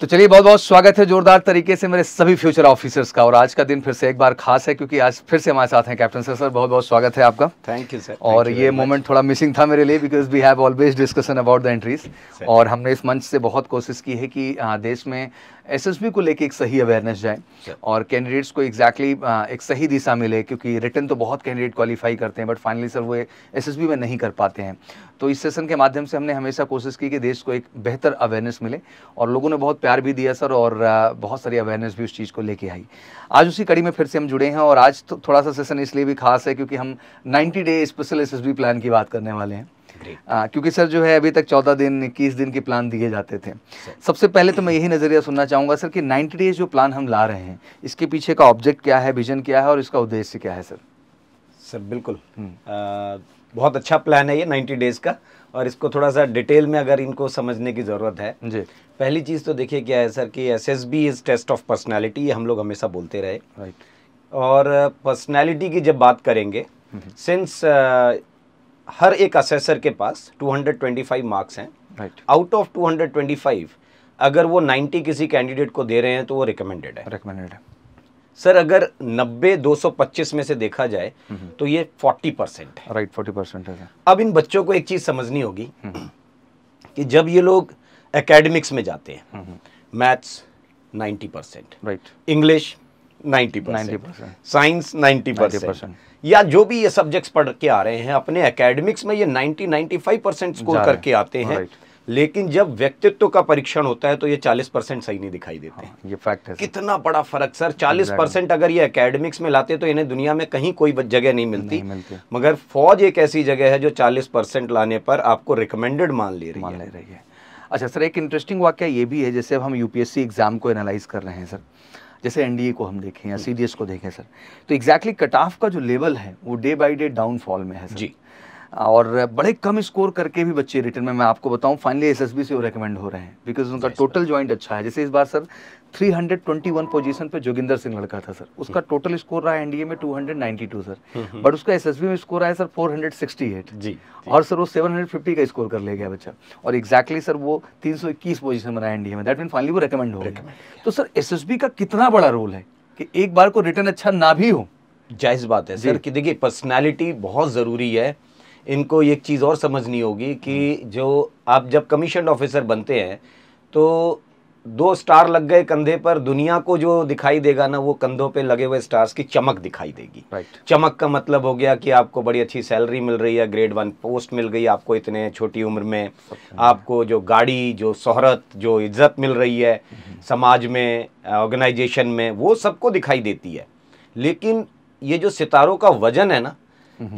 तो चलिए बहुत बहुत स्वागत है जोरदार तरीके से मेरे सभी फ्यूचर ऑफिसर्स का और आज का दिन फिर से एक बार खास है क्योंकि आज फिर से हमारे साथ हैं कैप्टन सर सर बहुत बहुत स्वागत है आपका थैंक यू सर और ये मोमेंट थोड़ा मिसिंग था मेरे लिए because we have always discussion about the entries और हमने इस मंच से बहुत कोशिश की है कि देश में एसएसबी को लेके एक सही अवेयरनेस जाए और कैंडिडेट्स को एग्जैक्टली exactly, एक सही दिशा मिले क्योंकि रिटर्न तो बहुत कैंडिडेट क्वालिफाई करते हैं बट फाइनली सर वो एसएसबी में नहीं कर पाते हैं तो इस सेशन के माध्यम से हमने हमेशा कोशिश की कि देश को एक बेहतर अवेयरनेस मिले और लोगों ने बहुत प्यार भी दिया सर और बहुत सारी अवेयरनेस भी उस चीज़ को लेके आई आज उसी कड़ी में फिर से हम जुड़े हैं और आज तो थोड़ा सा सेशन इसलिए भी खास है क्योंकि हम ninety day special S plan की बात करने वाले हैं आ, क्योंकि सर जो है अभी तक चौदह दिन इक्कीस दिन के प्लान दिए जाते थे सबसे पहले तो मैं यही नज़रिया सुनना चाहूंगा सर कि नाइन्टी डेज जो प्लान हम ला रहे हैं इसके पीछे का ऑब्जेक्ट क्या है विजन क्या है और इसका उद्देश्य क्या है सर सर बिल्कुल हम्म। आ, बहुत अच्छा प्लान है ये नाइन्टी डेज का और इसको थोड़ा सा डिटेल में अगर इनको समझने की ज़रूरत है जी पहली चीज़ तो देखिए क्या है सर कि S S B is test of personality ये हम लोग हमेशा बोलते रहे राइट और पर्सनैलिटी की जब बात करेंगे सिंस हम्म। हर एक असेसर के पास 225 मार्क्स हैं आउट ऑफ 225 अगर वो 90 किसी कैंडिडेट को दे रहे हैं तो वो रिकमेंडेड है रिकमेंडेड है सर अगर 90 225 में से देखा जाए हम्म। तो ये 40 परसेंट है राइट फोर्टी परसेंट है अब इन बच्चों को एक चीज़ समझनी होगी हम्म। कि जब ये लोग एकेडमिक्स में जाते हैं maths 90 percent right English 90 percent science 90 percent या जो भी ये सब्जेक्ट्स पढ़ के आ रहे हैं अपने एकेडमिक्स में ये 90-95 परसेंट स्कोर करके आते हैं लेकिन जब व्यक्तित्व का परीक्षण होता है तो ये 40 परसेंट सही नहीं दिखाई देते हाँ, ये फैक्ट है कितना बड़ा फर्क सर 40 परसेंट अगर ये एकेडमिक्स में लाते तो इन्हें दुनिया में कहीं कोई जगह नहीं मिलती, नहीं मिलती। मगर फौज एक ऐसी जगह है जो 40 परसेंट लाने पर आपको रिकमेंडेड मान ले रही मान है, ले रही है। अच्छा सर एक इंटरेस्टिंग वाक्य ये भी है जैसे अब हम यूपीएससी एग्जाम को एनालाइज कर रहे हैं सर जैसे एनडीए को हम देखें या सीडीएस को देखें सर तो एग्जैक्टली कट ऑफ का जो लेवल है वो डे बाई डे डाउनफॉल में है सर जी और बड़े कम स्कोर करके भी बच्चे रिटर्न में मैं आपको बताऊं फाइनली एस से वो रेकमेंड हो रहे हैं बिकॉज उनका टोटल ज्वाइंट अच्छा है जैसे इस बार सर 321 पोजीशन पे जोगिंदर सिंह लड़का था सर हम्म। उसका टोटल स्कोर रहा एनडीए में 292 सर बट उसका एस में स्कोर आया सर 468 जी और सर वो 750 का स्कोर कर ले गया बच्चा और एग्जैक्टली exactly सर वो 321 पोजीशन बनाया एनडीए में दैट मीन फाइनली वो रिकमेंड हो रहा तो सर एस का कितना बड़ा रोल है कि एक बार को रिटर्न अच्छा ना भी हो जायज बात है सर कि देखिए पर्सनैलिटी बहुत ज़रूरी है इनको एक चीज़ और समझनी होगी कि जो आप जब कमीशन ऑफिसर बनते हैं तो दो स्टार लग गए कंधे पर दुनिया को जो दिखाई देगा ना वो कंधों पे लगे हुए स्टार्स की चमक दिखाई देगी right. चमक का मतलब हो गया कि आपको बड़ी अच्छी सैलरी मिल रही है ग्रेड वन पोस्ट मिल गई आपको इतने छोटी उम्र में okay. आपको जो गाड़ी जो शहरत जो इज्जत मिल रही है mm-hmm. समाज में ऑर्गेनाइजेशन में वो सबको दिखाई देती है लेकिन ये जो सितारों का वजन है ना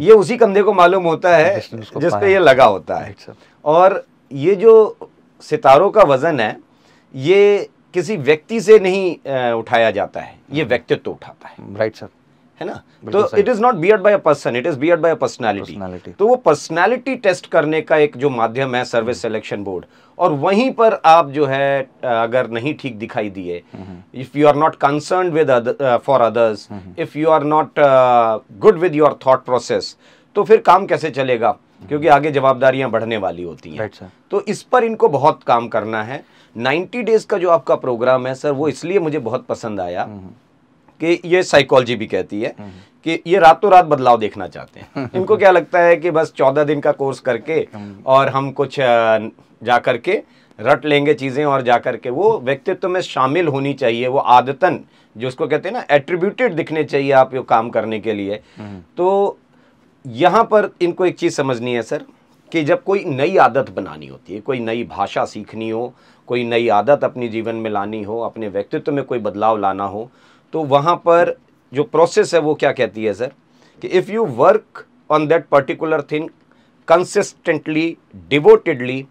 ये उसी कंधे को मालूम होता है जिस पे ये लगा होता है और ये जो सितारों का वज़न है ये किसी व्यक्ति से नहीं उठाया जाता है ये व्यक्तित्व तो उठाता है राइट सर है ना तो it is not biased by a person it is biased by a personality तो वो पर्सनालिटी टेस्ट करने का एक जो माध्यम है सर्विस सिलेक्शन बोर्ड और वहीं पर आप जो है अगर नहीं ठीक दिखाई दिए if you are not concern with for others if you are not good with your thought process तो फिर काम कैसे चलेगा हम्म। क्योंकि आगे जवाबदारियां बढ़ने वाली होती हैं तो इस पर इनको बहुत काम करना है 90 डेज का जो आपका प्रोग्राम है सर वो इसलिए मुझे बहुत पसंद आया हम्म। कि ये साइकोलॉजी भी कहती है हम्म। कि ये रातों रात बदलाव देखना चाहते हैं इनको क्या लगता है कि बस चौदह दिन का कोर्स करके और हम कुछ जा करके रट लेंगे चीज़ें और जा करके वो व्यक्तित्व में शामिल होनी चाहिए वो आदतन जो उसको कहते हैं ना एट्रीब्यूटेड दिखने चाहिए आप ये काम करने के लिए हम्म। तो यहाँ पर इनको एक चीज़ समझनी है सर कि जब कोई नई आदत बनानी होती है कोई नई भाषा सीखनी हो कोई नई आदत अपने जीवन में लानी हो अपने व्यक्तित्व में कोई बदलाव लाना हो तो वहां पर जो प्रोसेस है वो क्या कहती है सर कि if you work on that particular thing consistently devotedly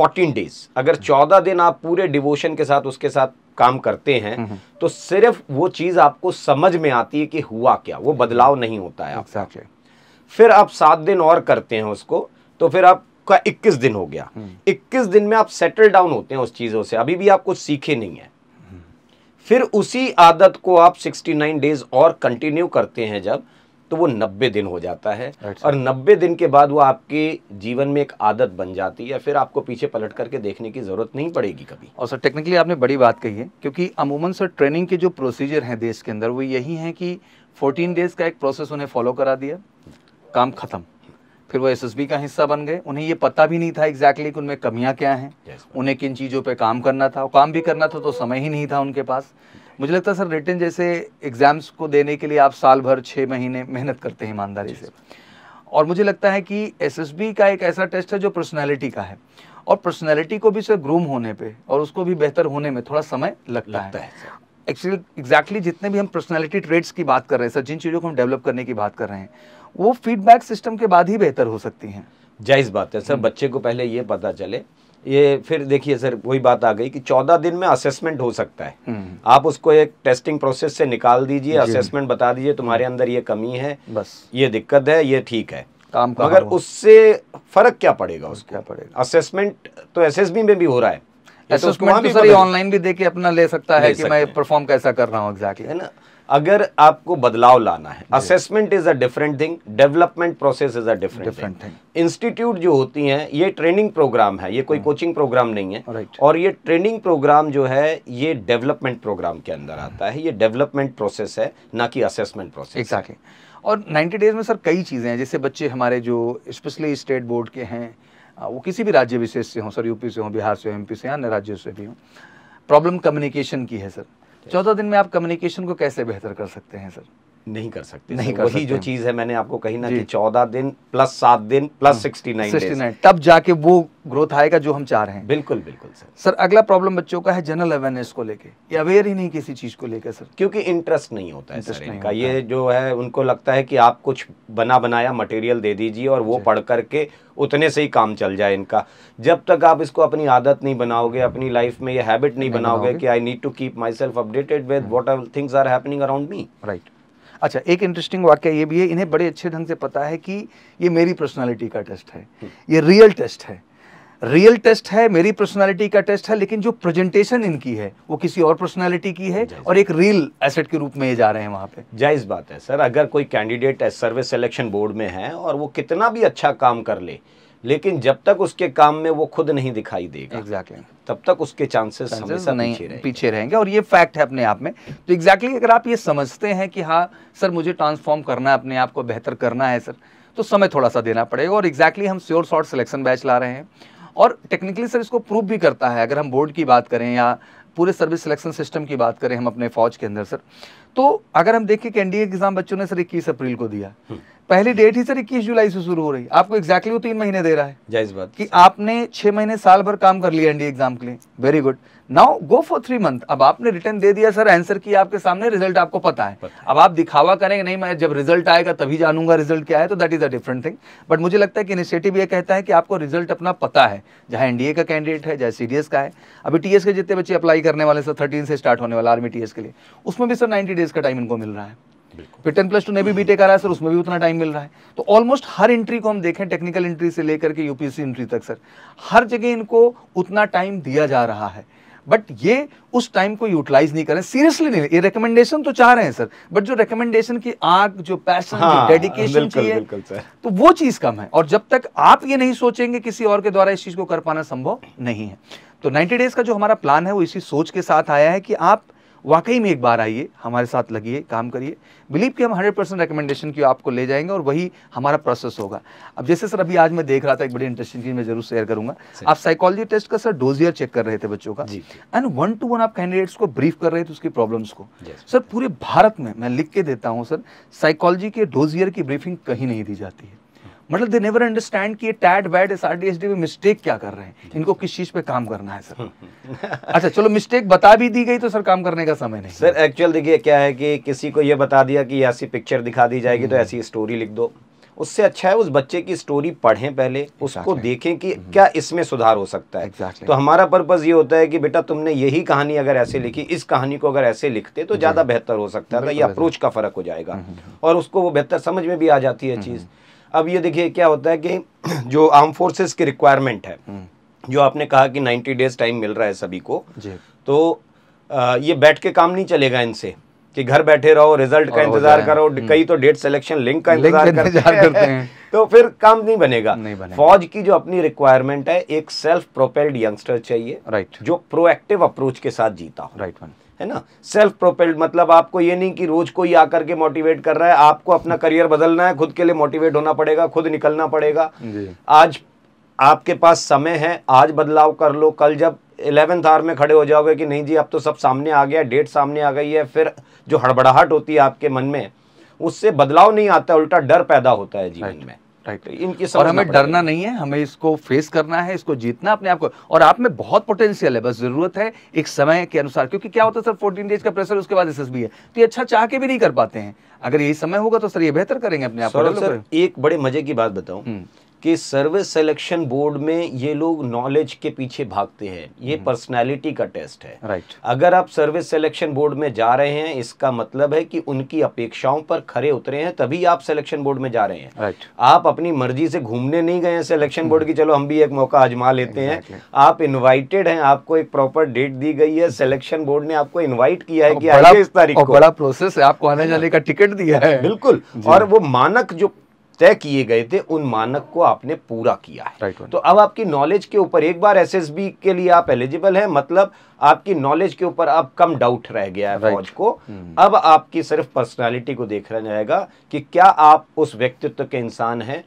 14 days अगर 14 हम्म। दिन आप पूरे डिवोशन के साथ उसके साथ काम करते हैं हम्म, हम्म। तो सिर्फ वो चीज़ आपको समझ में आती है कि हुआ क्या वो बदलाव नहीं होता है exactly. फिर आप सात दिन और करते हैं उसको तो फिर आपका 21 दिन हो गया 21 दिन में आप सेटल डाउन होते हैं उस चीज़ों से अभी भी आप कुछ सीखे नहीं है फिर उसी आदत को आप 69 डेज और कंटिन्यू करते हैं जब तो वो 90 दिन हो जाता है और 90 दिन के बाद वो आपके जीवन में एक आदत बन जाती है फिर आपको पीछे पलट करके देखने की ज़रूरत नहीं पड़ेगी कभी और सर टेक्निकली आपने बड़ी बात कही है क्योंकि अमूमन सर ट्रेनिंग के जो प्रोसीजर हैं देश के अंदर वो यही है कि 14 डेज़ का एक प्रोसेस उन्हें फॉलो करा दिया काम ख़त्म फिर वो एसएसबी का हिस्सा बन गए उन्हें ये पता भी नहीं था एग्जैक्टली कि उनमें कमियां क्या हैं yes, उन्हें किन चीज़ों पे काम करना था काम भी करना था तो समय ही नहीं था उनके पास मुझे लगता है सर रिटर्न जैसे एग्ज़ाम्स को देने के लिए आप साल भर छः महीने मेहनत करते हैं ईमानदारी से और मुझे लगता है कि एसएसबी का एक ऐसा टेस्ट है जो पर्सनैलिटी का है और पर्सनैलिटी को भी सर ग्रूम होने पर और उसको भी बेहतर होने में थोड़ा समय लगता, लगता है एक्चुअली एग्जैक्टली exactly जितने भी हम पर्सनैलिटी ट्रेड्स की बात कर रहे हैं सर जिन चीज़ों को हम डेवलप करने की बात कर रहे हैं वो फीडबैक सिस्टम के बाद ही बेहतर हो सकती हैं जायज़ बात है सर हम्म। बच्चे को पहले ये पता चले ये फिर देखिए सर वही बात आ गई कि चौदह दिन में असेसमेंट हो सकता है हम्म। आप उसको एक टेस्टिंग प्रोसेस से निकाल दीजिए असेसमेंट बता दीजिए तुम्हारे अंदर ये कमी है बस ये दिक्कत है ये ठीक है काम मगर उससे फर्क क्या पड़ेगा उसको क्या पड़ेगा असेसमेंट तो एसएसबी में भी हो रहा है असेसमेंट तो, तो सर ऑनलाइन भी देके अपना ले सकता है कि मैं परफॉर्म कैसा कर रहा हूँ एग्जैक्टली है ना अगर आपको बदलाव लाना है assessment is a different thing development process is a different thing institute जो होती हैं ये ट्रेनिंग प्रोग्राम है ये कोई कोचिंग hmm. प्रोग्राम नहीं है right. और ये ट्रेनिंग प्रोग्राम जो है ये डेवलपमेंट प्रोग्राम के अंदर hmm. आता है ये डेवलपमेंट प्रोसेस है ना कि असेसमेंट प्रोसेस एग्जैक्टली और नाइन्टी डेज में सर कई चीज़ें हैं जैसे बच्चे हमारे जो स्पेशली स्टेट बोर्ड के हैं वो किसी भी राज्य विशेष से हों सर यूपी से हों बिहार से हों एम से या अन्य राज्यों से भी हों प्रॉब्लम कम्युनिकेशन की है सर चौदह दिन में आप कम्युनिकेशन को कैसे बेहतर कर सकते हैं सर नहीं कर सकते नहीं कर वही जो चीज है मैंने आपको कहीं ना कि चौदह दिन प्लस सात दिन plus sixty nine sixty nine तब जाके वो ग्रोथ आएगा जो हम चाह रहे हैं बिल्कुल बिल्कुल सर सर अगला प्रॉब्लम बच्चों का है जनरल अवेयरनेस को लेके ये अवेयर ही नहीं किसी चीज को लेकर सर क्योंकि इंटरेस्ट नहीं होता है सर इनका ये जो है उनको लगता है कि आप कुछ बना बनाया मटेरियल दे दीजिए और वो पढ़ करके उतने से ही काम चल जाए इनका जब तक आप इसको अपनी आदत नहीं बनाओगे अपनी लाइफ में ये हैबिट नहीं बनाओगे कि I need to keep myself updated with what are things are happening around me right अच्छा एक इंटरेस्टिंग वाक्य ये भी है इन्हें बड़े अच्छे ढंग से पता है कि ये मेरी पर्सनालिटी का टेस्ट है हम्म। ये रियल टेस्ट है रियल टेस्ट है मेरी पर्सनालिटी का टेस्ट है लेकिन जो प्रेजेंटेशन इनकी है वो किसी और पर्सनालिटी की है और एक रियल एसेट के रूप में ये जा रहे हैं वहाँ पे जायज़ बात है सर अगर कोई कैंडिडेट सर्विस सिलेक्शन बोर्ड में है और वो कितना भी अच्छा काम कर ले लेकिन जब तक उसके काम में वो खुद नहीं दिखाई देगा एग्जैक्टली exactly. तब तक उसके चांसेस हमेशा नहीं पीछे रहेंगे।, पीछे रहेंगे और ये फैक्ट है अपने आप में तो एग्जैक्टली exactly अगर आप ये समझते हैं कि हाँ सर मुझे ट्रांसफॉर्म करना है अपने आप को बेहतर करना है सर तो समय थोड़ा सा देना पड़ेगा और एग्जैक्टली exactly हम श्योर शॉर्ट सिलेक्शन बैच ला रहे हैं और टेक्निकली सर इसको प्रूव भी करता है अगर हम बोर्ड की बात करें या पूरे सर्विस सिलेक्शन सिस्टम की बात करें हम अपने फौज के अंदर सर तो अगर हम देखें कि एनडीए एग्जाम बच्चों ने सर इक्कीस अप्रैल को दिया हम्म। पहली डेट ही सर इक्कीस जुलाई से शुरू हो रही है आपको एग्जैक्टली exactly वो तीन महीने दे रहा है जायज बात कि आपने छह महीने साल भर काम कर लिया एनडीए एग्जाम के लिए very good now go for three month अब आपने रिटर्न दे दिया सर आंसर किया आपके सामने रिजल्ट आपको पता है पता। अब आप दिखावा करेंगे नहीं मैं जब रिजल्ट आएगा तभी जानूंगा रिजल्ट क्या है तो that is a different thing but मुझे लगता है कि इनिशिएटिव ये कहता है कि आपको रिजल्ट अपना पता है चाहे एनडीए का कैंडिडेट है चाहे सी का है अभी टी के जितने बच्चे अप्लाई करने वाले सर थर्टीन से स्टार्ट होने वाला आर्मी टी के लिए उसमें भी सर नाइन्टी डेज का टाइम इनको मिल रहा है टेन प्लस टू ने भी बीटे करा है सर उसमें भी उतना टाइम मिल रहा है तो ऑलमोस्ट हर इंट्री को हम देखें टेक्निकल इंट्री से लेकर के यूपीएससी एंट्री तक सर हर जगह इनको उतना टाइम दिया जा रहा है बट ये उस टाइम को यूटिलाइज नहीं करें सीरियसली नहीं ये रिकमेंडेशन तो चाह रहे हैं सर बट जो रिकमेंडेशन की आग जो पैशन हाँ, डेडिकेशन चाहिए तो वो चीज कम है और जब तक आप ये नहीं सोचेंगे किसी और के द्वारा इस चीज को कर पाना संभव नहीं है तो 90 डेज का जो हमारा प्लान है वो इसी सोच के साथ आया है कि आप वाकई में एक बार आइए हमारे साथ लगिए काम करिए बिलीव कि हम 100 परसेंट रिकमेंडेशन की आपको ले जाएंगे और वही हमारा प्रोसेस होगा अब जैसे सर अभी आज मैं देख रहा था एक बड़ी इंटरेस्टिंग चीज मैं जरूर शेयर करूंगा आप साइकोलॉजी टेस्ट का सर डोजियर चेक कर रहे थे बच्चों का एंड वन टू वन आप कैंडिडेट्स को ब्रीफ कर रहे थे उसकी प्रॉब्लम्स को सर पूरे भारत में मैं लिख के देता हूँ सर साइकोलॉजी के डोजियर की ब्रीफिंग कहीं नहीं दी जाती है मतलब दे नेवर अंडरस्टैंड कि ये टैड बैड S R D S D में मिस्टेक क्या कर रहे हैं इनको किस चीज पे काम करना है सर अच्छा चलो मिस्टेक बता भी दी गई तो सर काम करने का समय नहीं सर एक्चुअल देखिए क्या है कि किसी को ये बता दिया कि ऐसी पिक्चर दिखा दी जाएगी तो हम्म। ऐसी स्टोरी लिख दो उससे अच्छा है उस बच्चे की स्टोरी पढ़ें पहले उसको देखें कि हम्म। क्या इसमें सुधार हो सकता है तो हमारा पर्पज़ ये होता है कि बेटा तुमने यही कहानी अगर ऐसे लिखी इस कहानी को अगर ऐसे लिखते तो ज़्यादा बेहतर हो सकता था तो ये अप्रोच का फ़र्क हो जाएगा हम्म, और उसको वो बेहतर समझ में भी आ जाती है चीज़ अब ये देखिए क्या होता है कि जो आर्म फोर्सेस की रिक्वायरमेंट है हम्म। जो आपने कहा कि 90 डेज टाइम मिल रहा है सभी को तो आ, ये बैठ के काम नहीं चलेगा इनसे कि घर बैठे रहो रिजल्ट का इंतजार करो हम्म। कई तो डेट सिलेक्शन लिंक का इंतजार करते, करते हैं तो फिर काम नहीं बनेगा नहीं बने फौज की जो अपनी रिक्वायरमेंट है एक सेल्फ प्रोपेल्ड यंगस्टर चाहिए राइट जो प्रोएक्टिव अप्रोच के साथ जीता हो राइट वन है ना सेल्फ प्रोपेल्ड मतलब आपको ये नहीं कि रोज कोई आकर के मोटिवेट कर रहा है आपको अपना करियर बदलना है खुद के लिए मोटिवेट होना पड़ेगा खुद निकलना पड़ेगा आज आपके पास समय है आज बदलाव कर लो कल जब इलेवेंथ आर में खड़े हो जाओगे कि नहीं जी अब तो सब सामने आ गया डेट सामने आ गई है फिर जो हड़बड़ाहट होती है आपके मन में उससे बदलाव नहीं आता उल्टा डर पैदा होता है जीवन में राइट इनके और हमें डरना नहीं है हमें इसको फेस करना है इसको जीतना अपने आप को और आप में बहुत पोटेंशियल है बस जरूरत है एक समय के अनुसार क्योंकि क्या होता है सर फोर्टीन डेज का प्रेशर उसके बाद एस है तो ये अच्छा चाह के भी नहीं कर पाते हैं अगर यही समय होगा तो सर ये बेहतर करेंगे अपने आप को एक बड़े मजे की बात बताऊ हम्म। कि सर्विस सिलेक्शन बोर्ड में ये लोग नॉलेज के पीछे भागते हैं ये पर्सनालिटी हम्म। का टेस्ट है राइट right. अगर आप सर्विस सिलेक्शन बोर्ड में जा रहे हैं इसका मतलब है कि उनकी अपेक्षाओं पर खरे उतरे हैं तभी आप सिलेक्शन बोर्ड में जा रहे हैं राइट right. आप अपनी मर्जी से घूमने नहीं गए हैं सिलेक्शन हम्म। बोर्ड की चलो हम भी एक मौका आजमा लेते हैं आप इन्वाइटेड हैं आपको एक प्रॉपर डेट दी गई है सिलेक्शन बोर्ड ने आपको इन्वाइट किया है कि आइए इस तारीख को बड़ा प्रोसेस है आपको आने जाने का टिकट दिया है बिल्कुल और वो मानक जो तय किए गए थे उन मानक को आपने पूरा किया है right तो अब आपकी नॉलेज के ऊपर एक बार एसएसबी के लिए आप एलिजिबल हैं मतलब आपकी नॉलेज के ऊपर अब कम डाउट रह गया है right. फौज को hmm. अब आपकी सिर्फ पर्सनालिटी को देखा जाएगा कि क्या आप उस व्यक्तित्व के इंसान हैं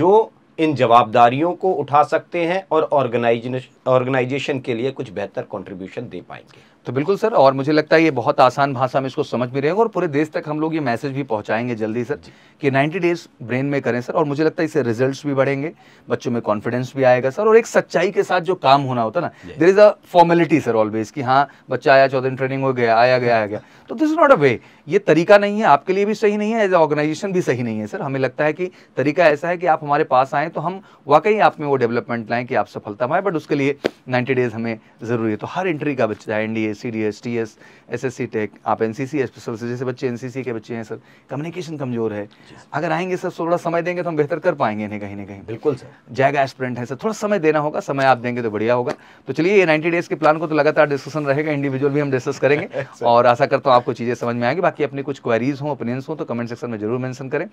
जो इन जवाबदारियों को उठा सकते हैं और ऑर्गेनाइजेशन के लिए कुछ बेहतर कंट्रीब्यूशन दे पाएंगे तो बिल्कुल सर और मुझे लगता है ये बहुत आसान भाषा में इसको समझ भी रहेगा और पूरे देश तक हम लोग ये मैसेज भी पहुंचाएंगे जल्दी सर कि 90 डेज ब्रेन में करें सर और मुझे लगता है इससे रिजल्ट्स भी बढ़ेंगे बच्चों में कॉन्फिडेंस भी आएगा सर और एक सच्चाई के साथ जो काम होना होता ना there is a formality sir always की हाँ बच्चा आया चौदह दिन ट्रेनिंग हो गया आया गया आया गया तो this is not a way ये तरीका नहीं है आपके लिए भी सही नहीं है एज ऑर्गेनाइजेशन भी सही नहीं है सर हमें लगता है कि तरीका ऐसा है कि आप हमारे पास आएँ तो हम वाकई आप में वो डेवलपमेंट लाएँ कि आप सफलता पाएँ बट उसके लिए नाइन्टी डेज हमें जरूरी है तो हर एंट्री का बच्चा India C D S T S S S C tech आप एन सी सी स्पेशल से जैसे बच्चे एन सी सी के बच्चे हैं सर कम्युनिकेशन कमजोर है अगर आएंगे सर थोड़ा समय देंगे तो हम बेहतर कर पाएंगे इन्हें कहीं ना कहीं बिल्कुल सर जाएगा एस्परेंट है सर थोड़ा समय देना होगा समय आप देंगे तो बढ़िया होगा तो चलिए ये नाइन्टी डेज के प्लान को तो लगातार डिस्कशन रहेगा इंडिविजुअल भी हम डिस्कस करेंगे और आशा करता हूँ आपको चीज़ें समझ में आएंगी बाकी अपनी कुछ क्वेरीज हों ओपिनियंस हों तो कमेंट सेक्शन में जरूर मैंशन करें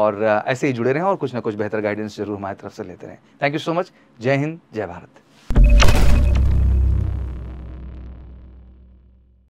और ऐसे ही जुड़े रहें और कुछ ना कुछ बेहतर गाइडेंस जरूर हमारी तरफ से लेते रहें थैंक यू सो मच जय हिंद जय भारत